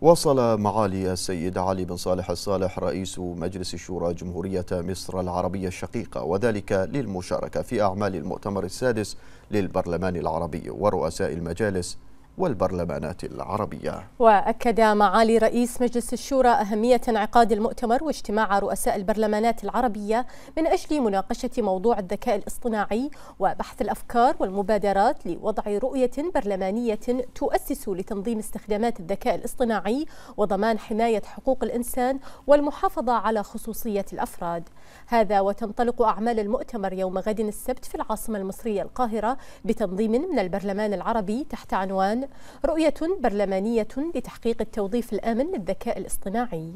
وصل معالي السيد علي بن صالح الصالح رئيس مجلس الشورى جمهورية مصر العربية الشقيقة وذلك للمشاركة في أعمال المؤتمر السادس للبرلمان العربي ورؤساء المجالس والبرلمانات العربية وأكد معالي رئيس مجلس الشورى أهمية انعقاد المؤتمر واجتماع رؤساء البرلمانات العربية من أجل مناقشة موضوع الذكاء الاصطناعي وبحث الأفكار والمبادرات لوضع رؤية برلمانية تؤسس لتنظيم استخدامات الذكاء الاصطناعي وضمان حماية حقوق الإنسان والمحافظة على خصوصية الأفراد هذا وتنطلق أعمال المؤتمر يوم غد السبت في العاصمة المصرية القاهرة بتنظيم من البرلمان العربي تحت عنوان رؤية برلمانية لتحقيق التوظيف الآمن للذكاء الاصطناعي